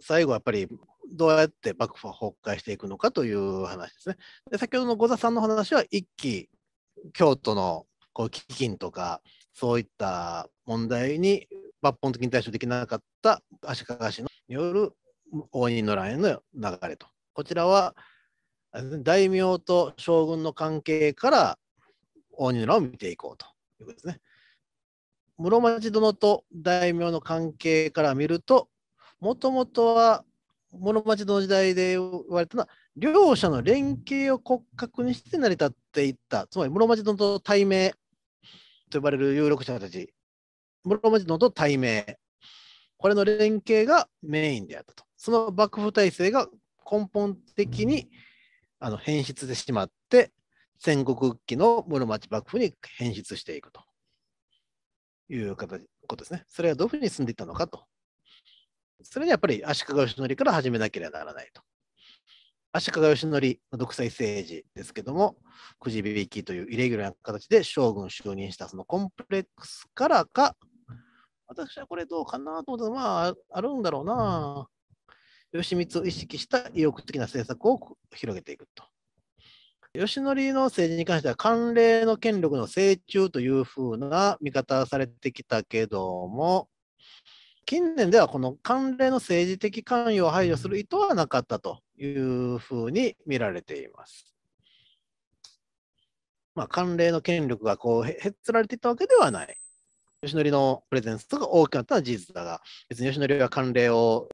最後やっぱりどうやって幕府は崩壊していくのかという話ですね。で先ほどの五座さんの話は一気京都のこう飢饉とかそういった問題に抜本的に対処できなかった足利氏による応仁の乱への流れと。こちらは大名と将軍の関係から応仁の乱を見ていこうということですね。室町殿と大名の関係から見るともともとは室町の時代で言われたのは両者の連携を骨格にして成り立っていったつまり室町のと対名と呼ばれる有力者たち室町のと対名これの連携がメインであったとその幕府体制が根本的にあの変質してしまって戦国期の室町幕府に変質していくという形ことですね。それはどういうふうに進んでいったのかとそれでやっぱり足利義教から始めなければならないと。足利義教独裁政治ですけども、くじ引きというイレギュラーな形で将軍就任したそのコンプレックスからか、私はこれどうかなと思ったら、まあ、あるんだろうな。義満を意識した意欲的な政策を広げていくと。義則の政治に関しては、慣例の権力の成長というふうな見方されてきたけども、近年ではこの慣例の政治的関与を排除する意図はなかったというふうに見られています。まあ、関の権力がこうへつられていったわけではない。吉典のプレゼンスとか大きかったのは事実だが、別に吉典は慣例を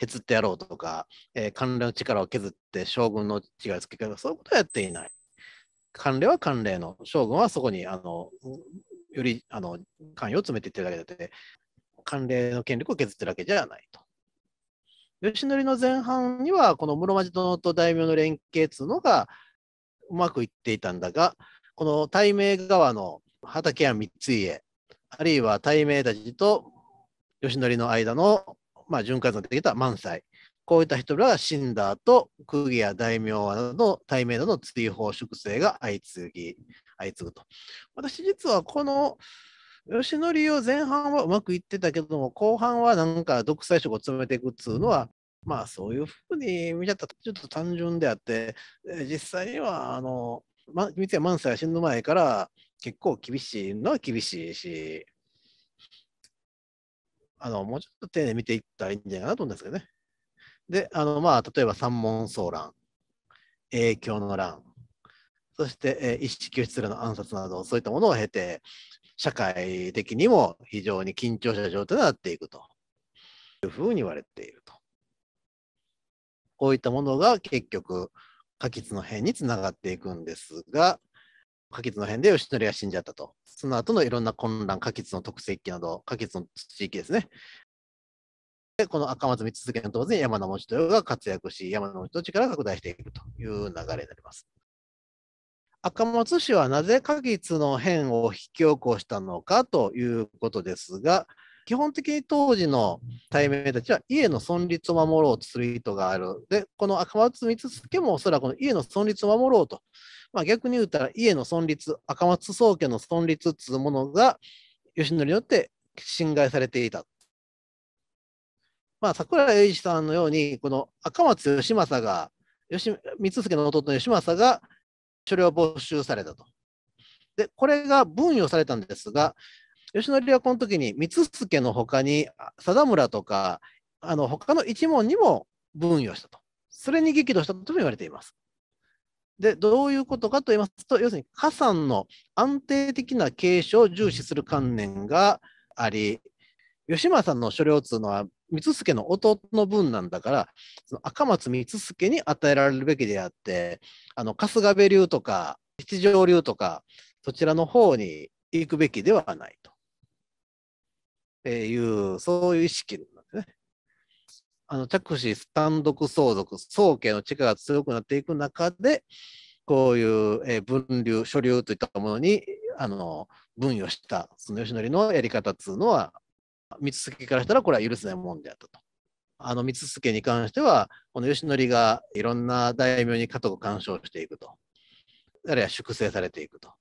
へつってやろうとか、えー、関連の力を削って将軍のいをつけるとか、そういうことはやっていない。関連は慣例の、将軍はそこにあのよりあの関与を詰めていってるだけでって、慣例の権力を削ってるわけじゃないと。義則の前半には、この室町殿と大名の連携というのがうまくいっていたんだが、この大名側の畠山光家、あるいは大名たちと義則の間の、まあ、循環のできた満載、こういった人らが死んだ後、空義や大名などの対名などの追放粛清が相次ぎ、相次ぐと。私実はこの吉典を前半はうまくいってたけども、後半はなんか独裁色を詰めていくっつうのは、まあそういうふうに見ちゃったちょっと単純であって、実際には、あの、ま、三谷万歳が死ぬ前から結構厳しいのは厳しいし、あの、もうちょっと丁寧に見ていったらいいんじゃないかなと思うんですけどね。で、あの、まあ、例えば三門騒乱、影響の乱、そして、えー、一識教室らの暗殺など、そういったものを経て、社会的にも非常に緊張した状態になっていくというふうに言われていると。こういったものが結局、可決の変につながっていくんですが、可決の変で義則は死んじゃったと。その後のいろんな混乱、可決の特性期など、可決の地域ですね。で、この赤松光続けの当然山名持豊が活躍し、山の持の力が拡大していくという流れになります。赤松氏はなぜ花月の変を引き起こしたのかということですが、基本的に当時の対面たちは家の存立を守ろうとする意図がある。で、この赤松光助もおそらくこの家の存立を守ろうと。まあ、逆に言うたら家の存立、赤松宗家の存立というものが義則によって侵害されていた。まあ、桜井英二さんのように、この赤松義政が、義光助の弟の義政がそれを没収されたと。で、これが分与されたんですが、吉典はこの時に光助の他に貞村とか、あの他の一門にも分与したと。それに激怒したとも言われています。で、どういうことかと言いますと、要するに、加算の安定的な継承を重視する観念があり、吉村さんの所領うのは光助の弟の分なんだから、赤松光助に与えられるべきであって、あの春日部流とか七条流とか、そちらの方に行くべきではないと、えー、いう、そういう意識なんですね。あの着手、単独相続、宗家の力が強くなっていく中で、こういう、えー、分流、所流といったものにあの分与した、その吉典のやり方っいうのは、三つ助からしたらこれは許せないんであったと。あの三つ助に関しては、この義則がいろんな大名に家督干渉していくと。あるいは粛清されていくと。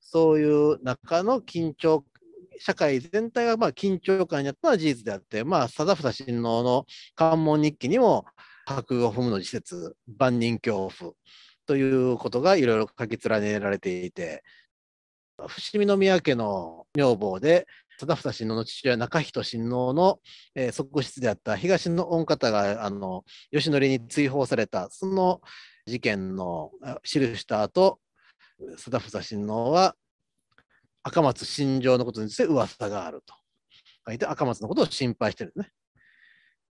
そういう中の緊張、社会全体がまあ緊張感にあったのは事実であって、まあ、定房親王の関門日記にも、白を踏むの自説、万人恐怖ということがいろいろ書き連ねられていて、伏見宮家の女房で貞房親王の父親、中人親王の、えー、側室であった東の御方があの義典に追放された、その事件の記した後、貞房親王は赤松親庄のことについて噂があると書いて、赤松のことを心配してるね。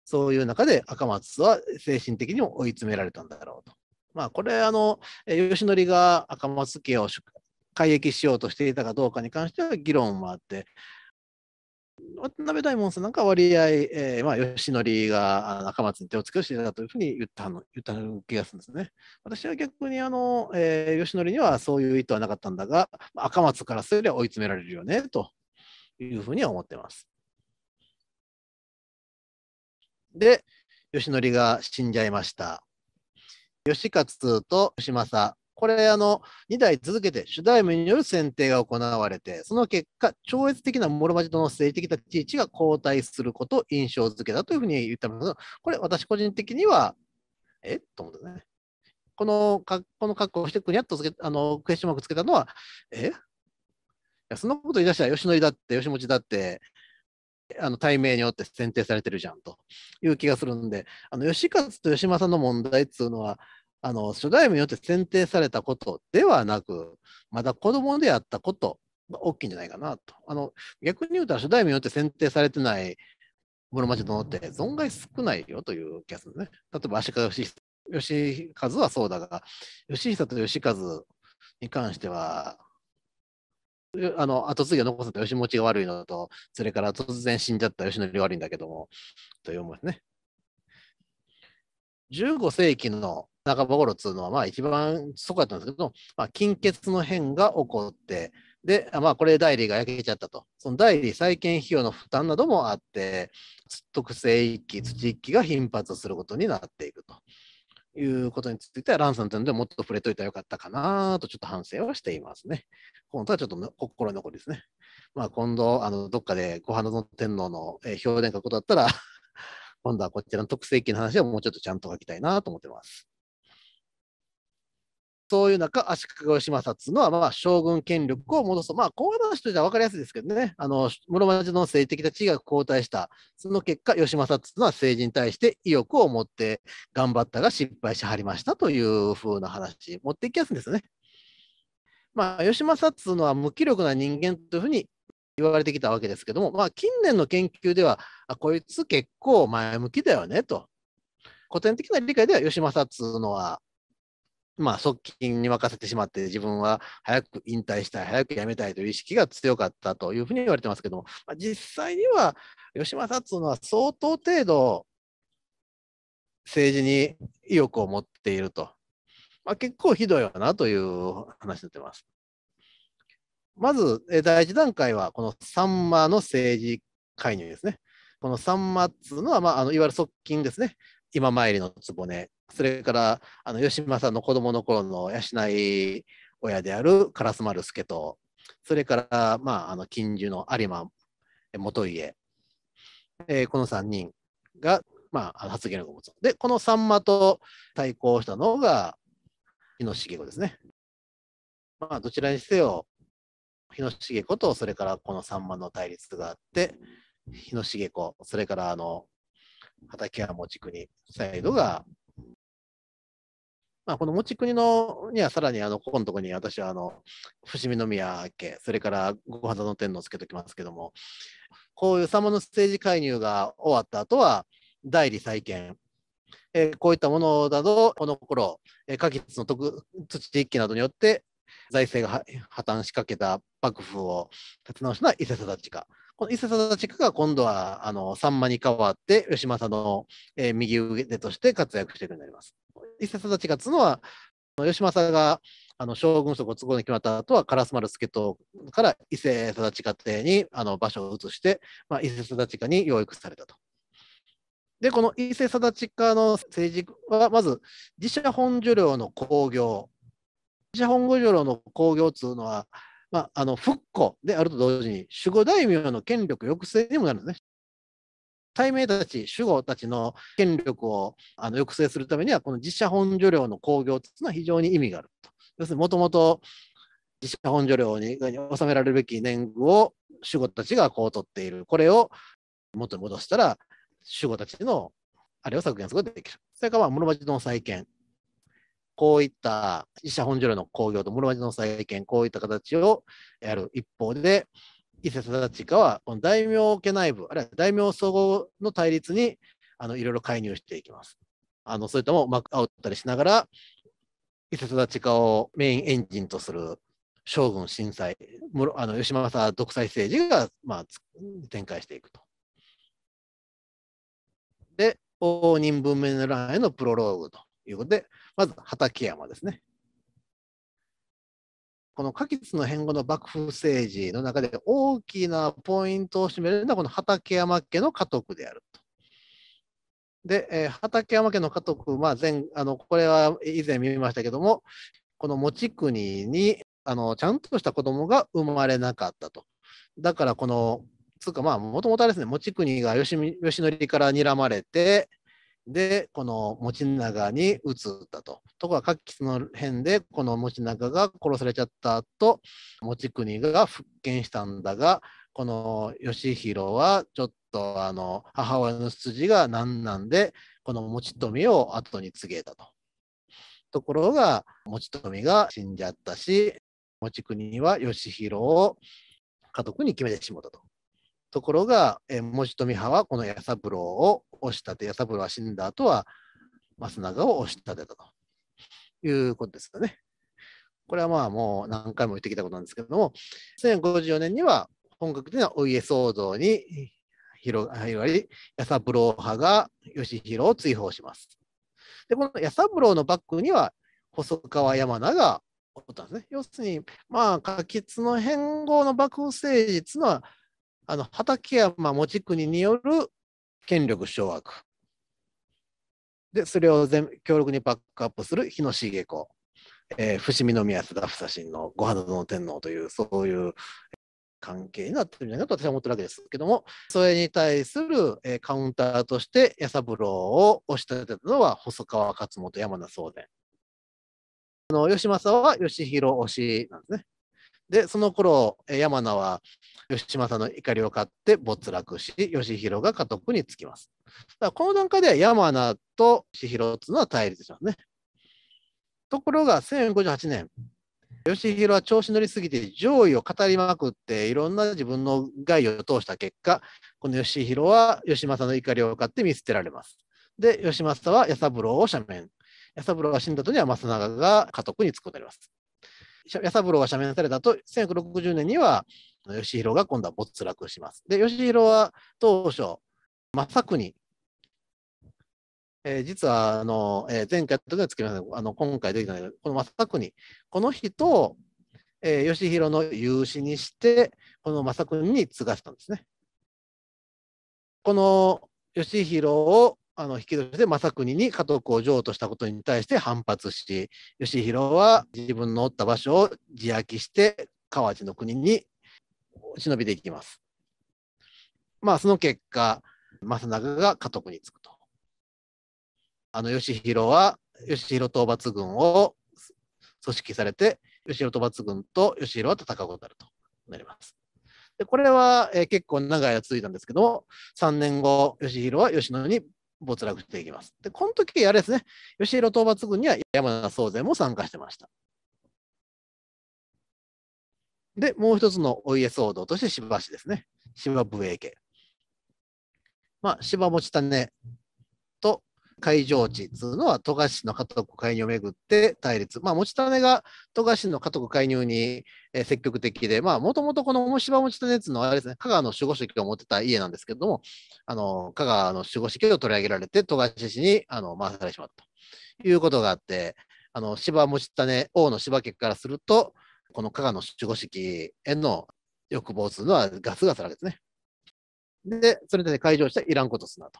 そういう中で赤松は精神的にも追い詰められたんだろうと。まあ、これ、あの、義則が赤松家を改易しようとしていたかどうかに関しては議論もあって、渡辺大門さんなんか割合、えー、まあ、吉典が赤松に手をつけをしていたというふうに言ったの言った気がするんですね。私は逆にあの、えー、吉典にはそういう意図はなかったんだが、赤松からすれば追い詰められるよねというふうには思ってます。で、吉典が死んじゃいました。義勝と義政、これ、あの、2代続けて主題名による選定が行われて、その結果、超越的な諸町との政治的な地位が後退することを印象づけたというふうに言ったものこれ、私個人的には、えと思ったね。このこの格好をして、くにゃっとつけ、あの、クエスチョンマークつけたのは、えいや、そんなこと言い出したら、吉野だって、吉持だって、あの対名によって選定されてるじゃんという気がするんで、あの吉勝と吉政の問題っていうのは、あの諸外名によって選定されたことではなく、まだ子供であったことが大きいんじゃないかなと。あの逆に言うと、諸大名によって選定されてない室町殿って存外少ないよという気がするね。例えば足利義義和はそうだが、義久と義和に関しては、あの後継ぎを残せた義持が悪いのと、それから突然死んじゃった義則が悪いんだけども、という思いですね。15世紀の半ばっつうのは、まあ一番そこだったんですけど、まあ、金欠の変が起こって、で、まあこれで代理が焼けちゃったと。その代理再建費用の負担などもあって、特性一揆、土一揆が頻発することになっていくと。いうことについては、ランさんというのでもっと触れといたらよかったかなと、ちょっと反省はしていますね。今度はちょっと心残りですね。まあ、今度、あの、どっかでご飯の天皇の評伝書くことだったら、今度はこちらの特性期の話をもうちょっとちゃんと書きたいなと思ってます。そういう中、足利義政っていうのは、まあ、将軍権力を戻すまあ、こういう話としては分かりやすいですけどね、あの室町の政治的な地位が後退した、その結果、義政っていうのは政治に対して意欲を持って頑張ったが失敗しはりましたというふうな話、持っていきやすいんですね。まあ、義政っていうのは無気力な人間というふうに言われてきたわけですけども、まあ、近年の研究では、あこいつ結構前向きだよねと。古典的な理解では義政っいうのはまあ、側近に任せてしまって、自分は早く引退したい、早く辞めたいという意識が強かったというふうに言われてますけども、まあ、実際には吉政ていうのは相当程度、政治に意欲を持っていると、まあ、結構ひどいわなという話になってます。まず、第一段階は、このサンマの政治介入ですね。このサンマっつうのは、まあ、あのいわゆる側近ですね。今参りの局それからあの吉政の子供の頃の養い親である烏丸助と、それから、まあ、あの近所の有馬元家、えー、この3人が、まあ、発言を持つ。で、このさんまと対抗したのが日野茂子ですね。まあ、どちらにせよ、日野茂子とそれからこのさんまの対立があって、日野茂子、それからあの畠山持国サイドがまあ、この持ち国のにはさらにあのここのところに私はあの伏見宮家それから御肌の天皇をつけときますけどもこういう様の政治介入が終わった後は代理再建えこういったものなどこの頃、え下吉の土土一揆などによって財政が破綻しかけた幕府を立て直したのは伊勢定親。この伊勢定親が今度はあの三間に代わって義政の、え右腕として活躍していくようになります。伊勢定勝つのは、吉政があの将軍職を都合に決まった後は、烏丸助とから伊勢定家邸にあの場所を移して、まあ、伊勢定家に養育されたと。で、この伊勢定家の政治は、まず自社本所領の興行。自社本所領の興行というのは、まあ、あの復古であると同時に、守護大名の権力抑制にもなるんですね。対名たち、主語たちの権力をあの抑制するためには、この実写本所領の興行というのは非常に意味があると。要するに、もともと実写本所領に収められるべき年貢を主語たちがこう取っている。これを元に戻したら、主語たちのあれを削減することができる。それから、室町の再建。こういった自社本所領の工業と室町の再建、こういった形をやる一方で、伊勢貞親はこの大名家内部あるいは大名総合の対立にあのいろいろ介入していきます。あのそれともうまくったりしながら伊勢貞親をメインエンジンとする将軍震災あの吉政独裁政治が、まあ、展開していくと。で応仁文明の乱へのプロローグということでまず畠山ですね。この可決の変後の幕府政治の中で大きなポイントを占めるのはこの畠山家の家督であると。で、えー、畠山家の家督、まあ前、あのこれは以前見ましたけどもこの持国にあのちゃんとした子供が生まれなかったと。だからこのつうかまあもともとはですね持国が吉吉典から睨まれてで、この持長に移ったと。ところが、各吉の辺で、この持長が殺されちゃった後、持国が復権したんだが、この義弘は、ちょっとあの母親の筋が難なんで、この持富を後に告げたと。ところが、持富が死んじゃったし、持国は義弘を家督に決めてしまったと。ところが、えー、文字富派はこの八三郎を押し立て、八三郎は死んだ後は、増永を押し立てたということですよね。これはまあもう何回も言ってきたことなんですけども、1054年には本格的なお家騒動に広がり、八三郎派が義弘を追放します。で、この八三郎のバックには、細川山名がおったんですね。要するに、まあ、可決の変合の幕府政治っていうのは、あの畠山持ち国による権力掌握。で、それを全強力にバックアップする日野重子、えー、伏見宮津田房親の御花の天皇という、そういう関係になってるんじゃないかと私は思ってるわけですけども、それに対する、えー、カウンターとして、弥三郎を押し立てたのは細川勝元山名宗伝。あの吉政は義弘推しなんですね。で、その頃、山名は吉島さんの怒りを買って没落し、義弘が家督につきます。だからこの段階では山名と義弘というのは対立しますね。ところが、1058年、義弘は調子乗りすぎて上位を語りまくって、いろんな自分の害を通した結果、この義弘は吉政の怒りを買って見捨てられます。で、義政は八三郎を赦免。八三郎が死んだ後には正長が家督につくことになります。弥三郎が赦免されたと、1 1 6 0年には、義弘が今度は没落します。で、義弘は当初、正国、えー、実はあの、えー、前回やったはつきませんあの今回できたい、この正国、この人を、えー、義弘の有志にして、この正国に継がせたんですね。この義弘をあの引き出しで政国に家督を譲渡したことに対して反発し義弘は自分のおった場所を自焼きして川路の国に忍びでいきます。まあその結果政長が家督につくと。あの義弘は義弘討伐軍を組織されて義弘討伐軍と義弘は戦うことになるとなります。でこれは、えー、結構長い間続いたんですけども3年後義弘は吉野に没落していきます。で、この時、あれですね、吉弘討伐軍には山田宗全も参加してました。で、もう一つのお家騒動として芝市ですね。芝武衛家。まあ、芝持種と海上地っいうのは、富樫市の家督介入をめぐって対立。まあ、持ち種が富樫市の家督介入に、え積極的で、まあ、もともとこの大芝持ち種っいうのは、あれですね、香川の守護神を持ってた家なんですけども、あの、香川の守護神を取り上げられて、富樫市に、あの、回されてしまったということがあって、あの、芝持ち種、王の芝家からすると、この加賀の守護神への欲望するのはガスガスなわけですね。で、それで、ね、解除していらんことすなと。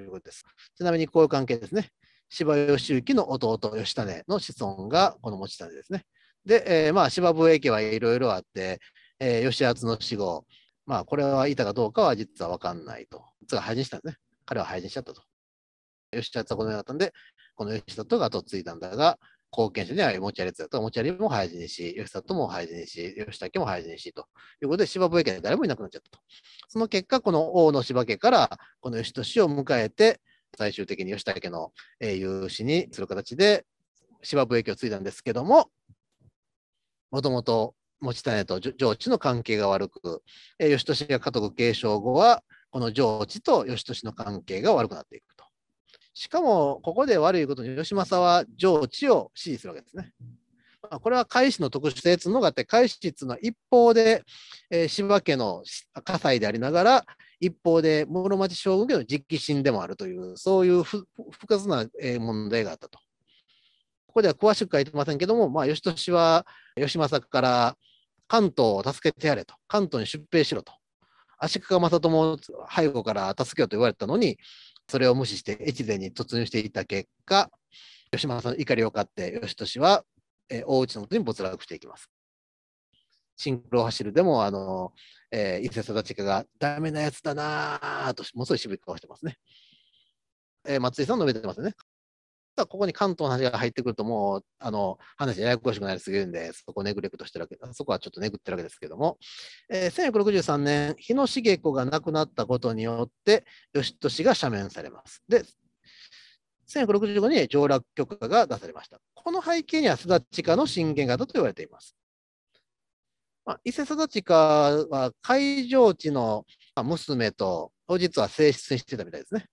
いうことです。ちなみにこういう関係ですね。芝義行の弟義種の子孫がこの持ち種ですね。で、えー、まあ柴笛家はいろいろあって、えー、義厚の死後、まあこれはいたかどうかは実は分かんないと。実は廃人したんですね。彼は廃人しちゃったと。義厚はこのようだったんで、この義里が後を継いだんだが、貢献者には持ち歩りだと、持ち歩りも廃人にし、吉里も廃人にし、吉武も廃人にし、ということで、芝生家に誰もいなくなっちゃったと。その結果、この王の芝家から、この義俊を迎えて、最終的に吉武の有志にする形で、芝生家を継いだんですけども、もともと持種と上智の関係が悪く、義俊が家督継承後は、この上智と義俊の関係が悪くなっていく。しかも、ここで悪いことに吉政は上智を支持するわけですね。まあ、これは海氏の特殊性というのがあって、海士というのは一方で、えー、柴家の火災でありながら、一方で室町将軍家の実機進でもあるという、そういう複雑な問題があったと。ここでは詳しく書いてませんけども、まあ、俊は吉政から関東を助けてやれと、関東に出兵しろと、足利正友背後から助けようと言われたのに、それを無視して越前に突入していた結果、義政の怒りを買って義年は、えー、大内のもとに没落していきます。シンクロ走るでも、あの、えー、伊勢定親がダメなやつだなと、ものすごい渋い顔してますね。えー、松井さん述べてますね。ここに関東の話が入ってくると、もう、あの、話ややこしくなりすぎるんで、そこをネグレクトしてるわけ、そこはちょっとネグってるわけですけども、えー、1163年、日野茂子が亡くなったことによって、義年が赦免されます。で、1165年に上洛許可が出されました。この背景には、すだちかの震源があたと言われています。まあ、伊勢定近は海上地の娘と、実は正室にしてたみたいですね。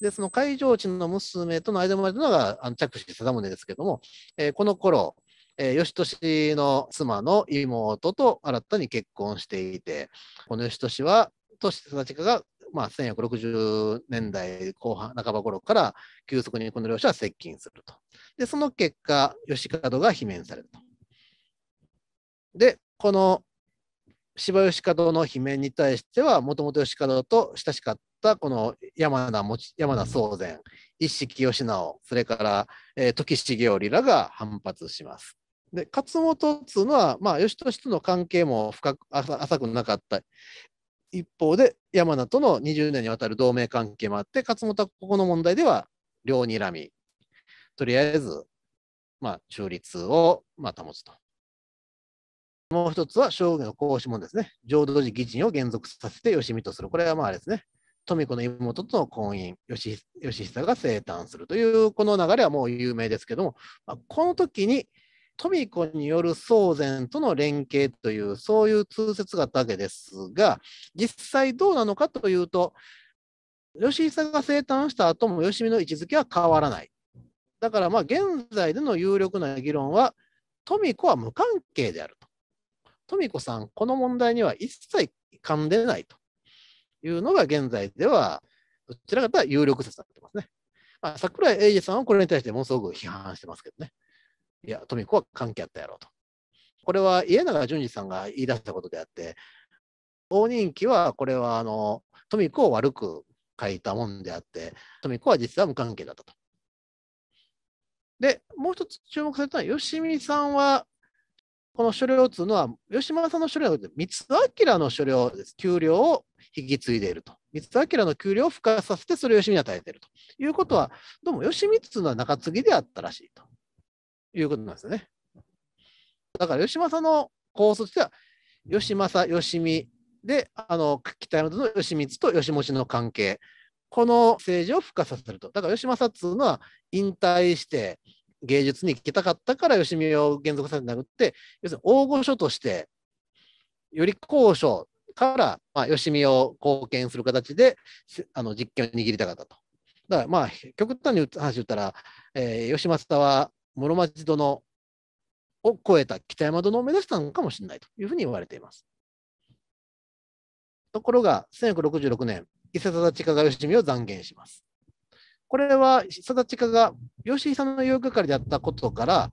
で、その海上地の娘との間までのが、あの着手定宗ですけども、えー、この頃、えー、義年の妻の妹と新たに結婚していて、この義年は、としたちが、まあ、1160年代後半、半ば頃から急速にこの両者は接近すると。で、その結果、義門が罷免されると。で、この芝吉門の姫に対してはもともと吉門と親しかったこの山名山宗禅一色義直それから、えー、時重織らが反発します。で勝本っつうのは、まあ、義年との関係も深く浅くなかった一方で山名との20年にわたる同盟関係もあって勝本はここの問題では両にらみとりあえず、まあ、中立を、まあ、保つと。もう一つは将軍の孔子門ですね。浄土寺義人を減俗させて吉見とする。これはまああれですね。富子の妹との婚姻、吉久が生誕するというこの流れはもう有名ですけども、まあ、この時に富子による宗禅との連携という、そういう通説があったわけですが、実際どうなのかというと、吉久が生誕した後も吉見の位置づけは変わらない。だから現在での有力な議論は、富子は無関係である。富子さん、この問題には一切噛んでないというのが現在では、どちらかというと有力説になってますね。まあ、桜井英二さんはこれに対してものすごく批判してますけどね。いや、富子は関係あったやろうと。これは家永淳二さんが言い出したことであって、大人気はこれはあの富子を悪く書いたもんであって、富子は実は無関係だったと。で、もう一つ注目されたのは、吉見さんはこの所領というのは、吉村さんの所領で、三明の所領です。給料を引き継いでいると。三明の給料を付加させて、それを吉見に与えているということは、どうも吉見というのは中継ぎであったらしいということなんですね。だから吉政の構想としては、吉政、吉見で、あの北山の吉光と吉持の関係、この政治を付加させると。だから吉政というのは引退して、芸術に行きたかったから吉見を原則させてなくて、要するに大御所として、より高所から、まあ、吉見を貢献する形であの実権を握りたかったと。だからまあ極端に話言ったら、えー、吉松田は室町殿を超えた北山殿を目指したのかもしれないというふうに言われています。ところが1966年伊勢忠親が吉見を断言します。これは定家が吉井さんの言う係でやったことから、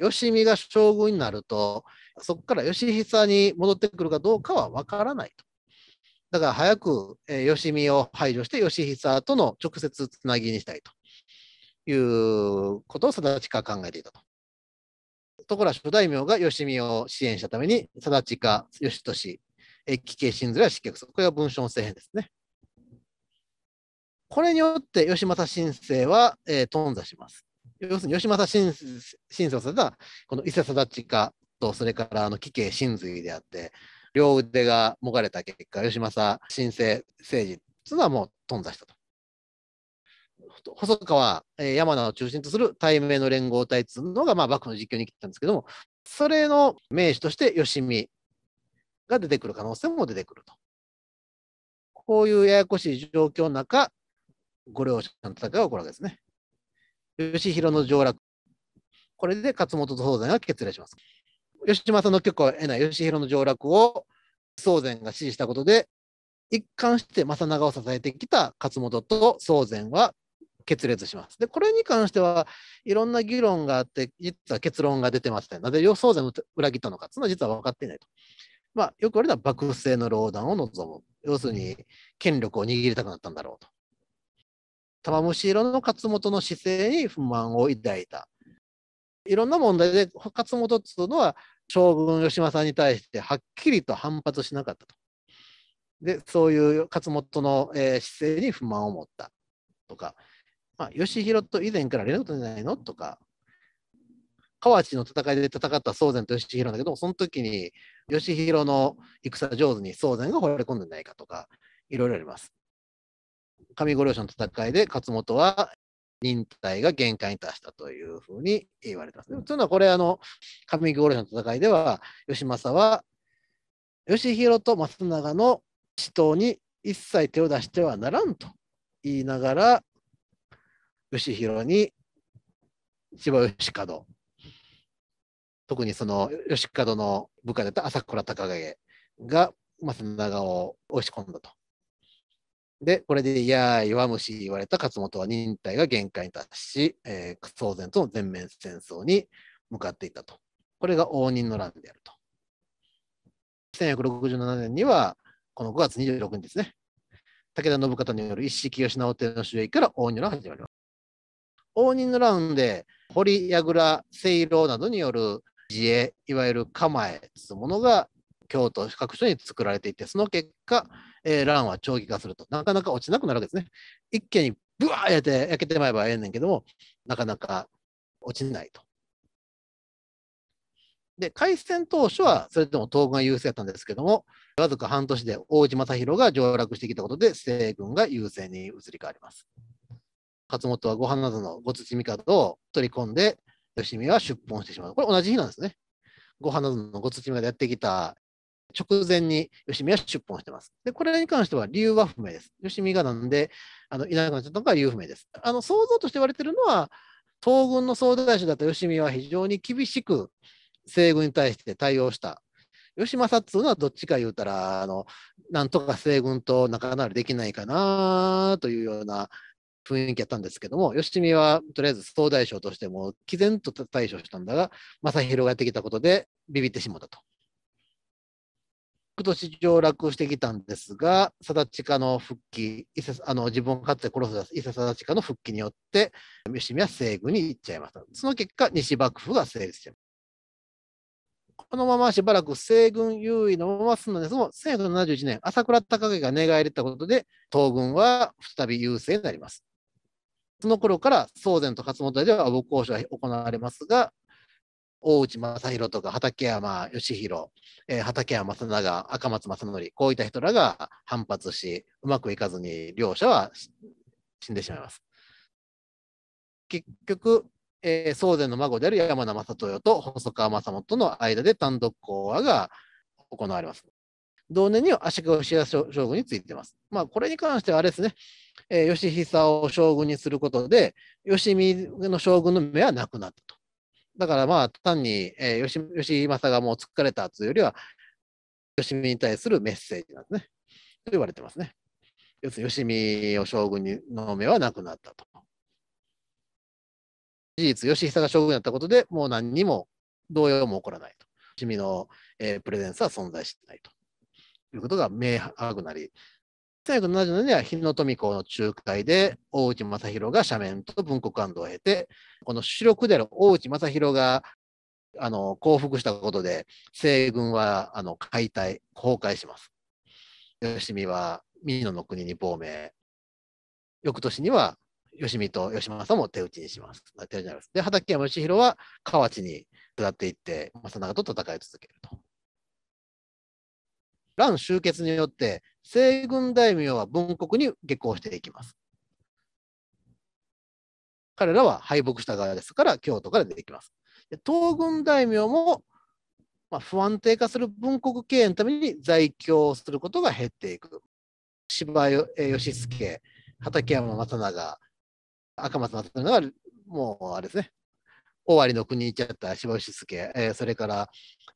吉見が将軍になると、そこから吉久に戻ってくるかどうかは分からないと。だから早く、えー、吉見を排除して、吉久との直接つなぎにしたいということを定近は考えていたと。ところが諸大名が吉見を支援したために、定近、義俊、えー、紀家ず鶴は失脚する。これは文章の政変ですね。これによって吉政新政は、えー、頓挫します。要するに吉政新政をされたこの伊勢定親とそれからあの紀景神髄であって両腕がもがれた結果吉政新政政治というのはもう頓挫したと。細川、え山名を中心とする対名の連合体というのが、まあ、幕府の実況に来たんですけども、それの名手として吉見が出てくる可能性も出てくると。こういうややこしい状況の中、ご両者の戦いが起こるわけですね。義弘の上洛。これで勝本と宗が決裂します。義んの許可を得ない義弘の上洛を宗禅が支持したことで、一貫して正長を支えてきた勝本と宗禅は決裂します。で、これに関してはいろんな議論があって、実は結論が出てましたなぜ宗禅を裏切ったのかっいうのは実は分かっていないと。まあ、よく言われた幕府制の老団を望む。要するに、権力を握りたくなったんだろうと。玉虫色の勝本の姿勢に不満を抱いた。いろんな問題で勝本っていうのは将軍吉間さんに対してはっきりと反発しなかったと。でそういう勝本の、えー、姿勢に不満を持ったとか、まあ、義弘と以前から連絡取れないのとか河内の戦いで戦った宗禅と義弘だけどその時に義弘の戦上手に宗禅が惚れ込んでないかとかいろいろあります。上五両氏の戦いで勝本は忍耐が限界に達したというふうに言われてます。というのはこれあの上五両氏の戦いでは義政は義弘と松永の死闘に一切手を出してはならんと言いながら義弘に千葉義門特にその義門の部下であった朝倉隆景が松永を押し込んだとで、これで、いやー、弱虫言われた勝本は忍耐が限界に達し、えー、騒然との全面戦争に向かっていったと。これが応仁の乱であると。1167年には、この5月26日ですね。武田信方による一式義直帝の主役から応仁の乱が始まります。応仁の乱で、堀、櫓、清楼などによる自衛、いわゆる構えというものが、京都各所に作られていて、その結果、えー、ランは長期化すると、なかなか落ちなくなるわけですね。一気にぶわーって焼けてまえばええねんけども、なかなか落ちないと。で、開戦当初はそれでも東軍が優勢だったんですけども、わずか半年で大内正弘が上落してきたことで、西軍が優勢に移り変わります。勝本はご飯などのご土帝を取り込んで、吉見は出奔してしまう。これ同じ日なんですね。ご飯などのご土帝がやってきた直前に吉見は出奔してます。で、これに関しては理由は不明です。吉見がなんであのいなくなっちゃったのか理由不明です。あの想像として言われてるのは、東軍の総大将だった吉見は非常に厳しく西軍に対して対応した。吉政っつうのはどっちか言うたら、あのなんとか西軍と仲直りできないかなというような雰囲気やったんですけども、吉見はとりあえず総大将としても、毅然と対処したんだが、正弘がやってきたことでビビってしまったと。クと市場してきたんですが、定地下の復帰、伊勢あの自分をかつて殺す伊勢定地下の復帰によって、三島は西軍に行っちゃいました。その結果、西幕府が成立しています。このまましばらく西軍優位のまま進んだんですが、1171年、朝倉高家が寝返りたことで、東軍は再び優勢になります。その頃から、宗禅と勝本では母交渉が行われますが、大内正弘とか畠山義弘、えー、畠山正長、赤松正則、こういった人らが反発し、うまくいかずに両者は死んでしまいます。結局、えー、宗前の孫である山名正豊と細川正元の間で単独講和が行われます。同年には足利義康将軍についてます。まあ、これに関してはあれですね、えー、義久を将軍にすることで、義見の将軍の目はなくなったと。だからまあ単に、えー、吉吉政がもう疲れたというよりは、吉見に対するメッセージなんですね。と言われてますね。要するに吉見を将軍の目はなくなったと。事実、吉久が将軍になったことでもう何にも動揺も起こらないと。吉見の、えー、プレゼンスは存在しないと。いうことが明白なり、1970年は日野富子の仲介で大内正弘が斜面と文庫感堵を経て、この主力である大内正弘があの降伏したことで西軍はあの解体、崩壊します。吉見は美濃の国に亡命。翌年には吉見と吉政も手打ちにします。手打ちになますで、畠山義弘は河内に下っていって、政長と戦い続けると。乱終結によって西軍大名は文国に下校していきます。彼らは敗北した側ですから京都から出てきます。東軍大名も、まあ、不安定化する文国経営のために在京することが減っていく。芝義助、畠山正長、赤松正長はもうあれですね、尾張の国に行っちゃった芝義助、えそれから、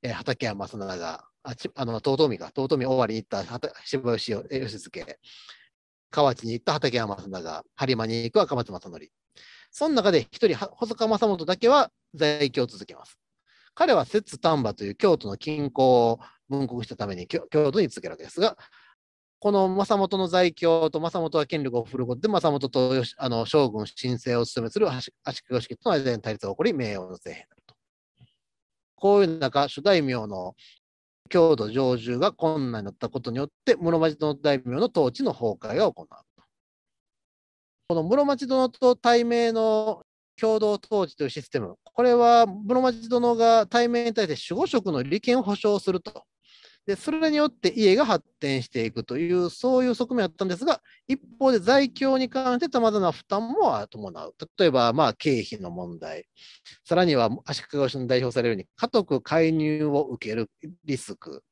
え畠山正長、あちあの遠江が、遠江終わりに行った柴吉吉経、河内に行った畠山正長、播磨に行く赤松正則。その中で一人、細川正元だけは在京を続けます。彼は摂津丹波という京都の近郊を分国したために京都に続けるわけですが、この政本の在京と政本は権力を振ることで政本とあの将軍申請を務めする足利義との間に対立が起こり名誉の前変になると。こういう中、諸大名の郷土常住が困難になったことによって室町殿大名の統治の崩壊が行うこの室町殿と対名の共同統治というシステムこれは室町殿が対面に対して守護職の利権を保障するとで、それによって家が発展していくという、そういう側面あったんですが、一方で在京に関して様々な負担も伴う。例えば、まあ、経費の問題。さらには、足利氏に代表されるように、家督介入を受けるリスク。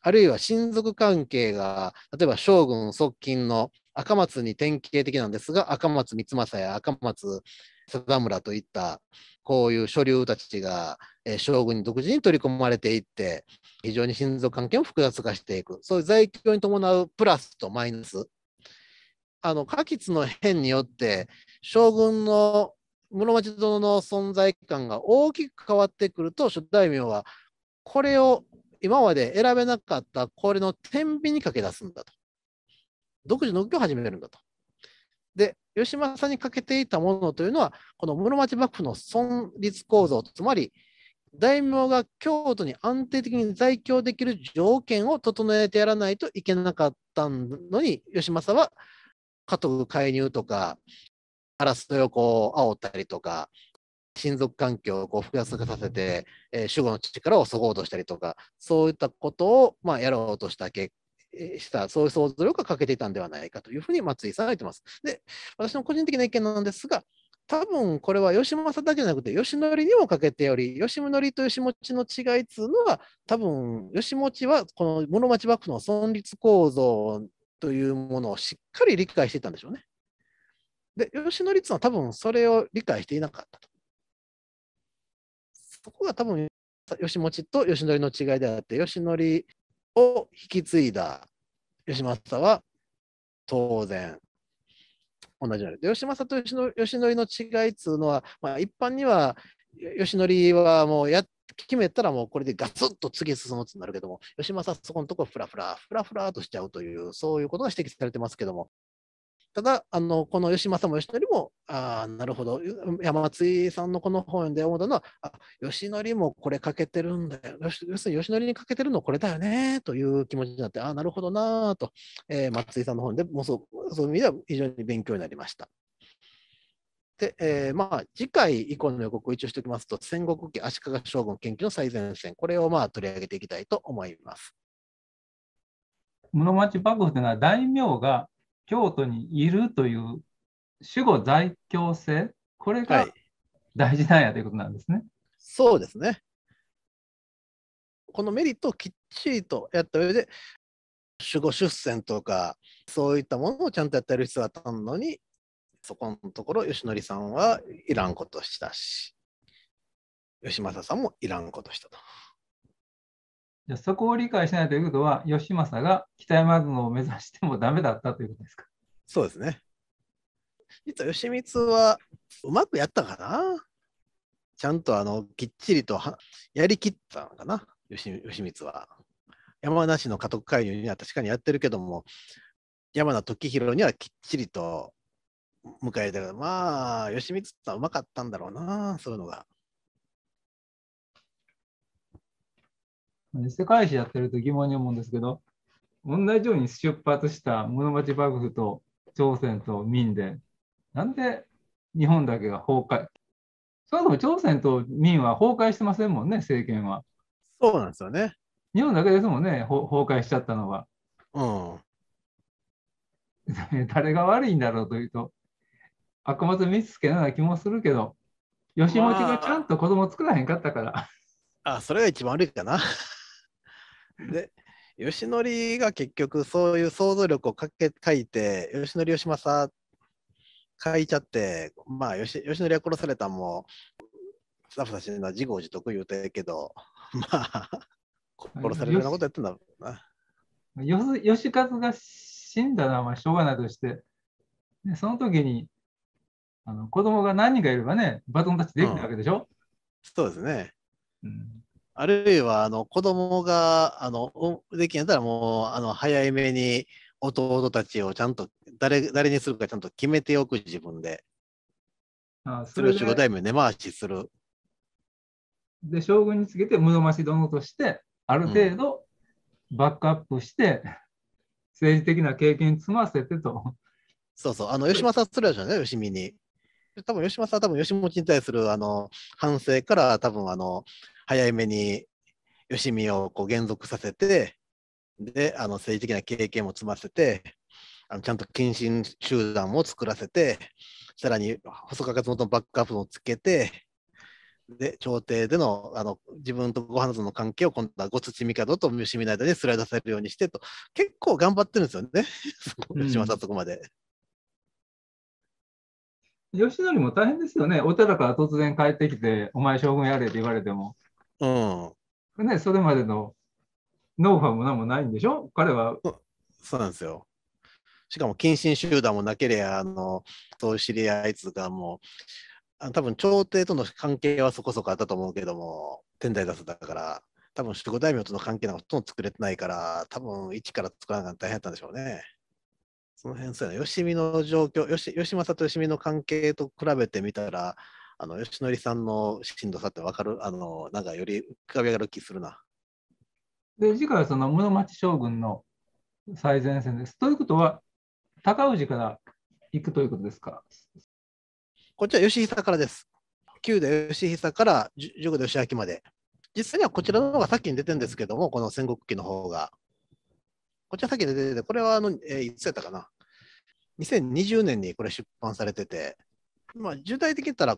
あるいは親族関係が、例えば将軍側近の赤松に典型的なんですが、赤松光政や赤松貞村といったこういう所流たちが、えー、将軍に独自に取り込まれていって非常に親族関係を複雑化していくそういう在京に伴うプラスとマイナスあの下吉の変によって将軍の室町殿の存在感が大きく変わってくると諸大名はこれを今まで選べなかったこれの天秤にかけ出すんだと独自の動きを始めるんだと義政に欠けていたものというのは、この室町幕府の存立構造、つまり大名が京都に安定的に在京できる条件を整えてやらないといけなかったのに、義政は家督介入とか、争いをこう煽ったりとか、親族環境をこう複雑化させて、えー、守護の力をそごうとしたりとか、そういったことをまあやろうとした結した、そういう想像力が欠けていたんではないかというふうに松井さんは言ってます。で、私の個人的な意見なんですが、多分これは吉政だけじゃなくて、吉則にも欠けており、吉則と吉持の違いっいうのは、多分吉持はこの室町幕府の存立構造というものをしっかり理解していたんでしょうね。で、吉則っいうのは多分それを理解していなかったと。そこが多分吉持と吉則の違いであって、吉典を引き継いだ吉政は当然同じなる。吉政と吉の吉典の違いっつうのは、まあ、一般には吉典はもうや決めたらもうこれでガツッと次進むっつてなるけども、吉政はそこのところフラフラ、フラフラとしちゃうという、そういうことが指摘されてますけども、ただ、あのこの吉政も吉典も、あなるほど、山津さんのこの本で思ったのは、あ吉典もこれかけてるんだよ、要するに吉典にかけてるのこれだよねという気持ちになって、あなるほどなと、えー、松井さんの本でもそうそういう意味では非常に勉強になりました。で、えー、まあ、次回以降の予告を一応しておきますと、戦国期足利将軍研究の最前線、これをまあ取り上げていきたいと思います。室町幕府というのは大名が京都にいるという主語在京性、これが大事なんやということなんですね。はい、そうですね。このメリットをきっちりとやった上で、守護出戦とか、そういったものをちゃんとやってる必要があったのに、そこのところ、吉典さんはいらんことしたし、吉政さんもいらんことしたと。じゃそこを理解しないということは、義政が北山軍を目指してもダメだったということですか。そうですね。実は義満はうまくやったかなちゃんとあのきっちりとやりきったのかな義満は。山梨の家督介入には確かにやってるけども、山名時宏にはきっちりと迎えてる。まあ、義満ってのはうまかったんだろうな、そういうのが。世界史やってると疑問に思うんですけど、同じように出発した室町幕府と朝鮮と明で、なんで日本だけが崩壊、そもそも朝鮮と明は崩壊してませんもんね、政権は。そうなんですよね。日本だけですもんね、崩壊しちゃったのは。うん。誰が悪いんだろうというと、悪魔と見つけな気もするけど、吉本がちゃんと子供作らへんかったから。まあ、あそれが一番悪いかな。で、よしのりが結局そういう想像力をかけ書いて、よしのりよしまさ書いちゃって、まあよし、よしのりは殺されたも、スタッフたちの自業自得言うてけど、まあ、殺されるようなことやってんだろうな。よし吉和が死んだのはまあしょうがないとして、でその時にあの子供が何人かいればね、バトンタッチできいわけでしょ、うん、そうですね。うん、あるいは、あの、子供が、あの、できんやったらもう、あの、早めに弟たちをちゃんと、誰、誰にするかちゃんと決めておく自分で。あそれを守護大名根回しする。で、将軍につけて、室町殿として、ある程度、バックアップして、うん、政治的な経験積ませてと。そうそう、あの、吉政するでしょうね、吉見に。多分吉政は多分吉本に対するあの反省から多分あの早めに吉見をこう減速させて、で、あの政治的な経験も積ませて、あのちゃんと謹慎集団を作らせて、さらに細川勝元のバックアップをつけて、で朝廷でのあの自分とご飯との関係を今度はご土帝と吉見の間にスライドさせるようにしてと結構頑張ってるんですよね、うん、吉んそこまで。吉典も大変ですよね、お寺から突然帰ってきて、お前将軍やれって言われても、うん。ね、それまでのノウハウも何もないんでしょ彼は、うん。そうなんですよ。しかも近親集団もなければ、あの、そう知り合いつがもう、多分朝廷との関係はそこそこあったと思うけども、天台出だから、多分守護大名との関係なんかほとんど作れてないから、多分一から作らなきゃ大変だったんでしょうね。その辺そうやな、吉見の状況、吉吉政と吉見の関係と比べてみたら、あの、吉典さんのしんどさってわかる、あの、なんかより浮かび上がる気するな。で、次回はその室町将軍の最前線です。ということは、高氏から行くということですかこっちは吉久からです。9で吉久から十5で吉明まで。実際にはこちらの方がさっきに出てるんですけども、この戦国期の方が。こっちはっき出てて、これはあの、えー、いつやったかな。2020年にこれ出版されてて、まあ、重大的に言ったら、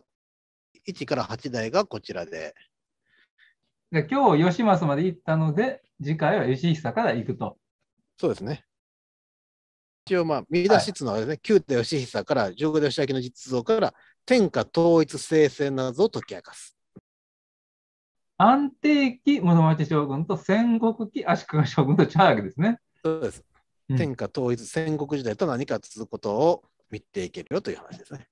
1から8台がこちらで。で今日、吉松まで行ったので、次回は吉久から行くと。そうですね。一応、まあ、見出しつのはですね、はい、旧手義久から上下義明の実像から天下統一政戦謎を解き明かす。安定期室町将軍と戦国期足利将軍とチャーけですね。そうです。天下統一、戦国時代と何か続くことを見ていけるよという話ですね。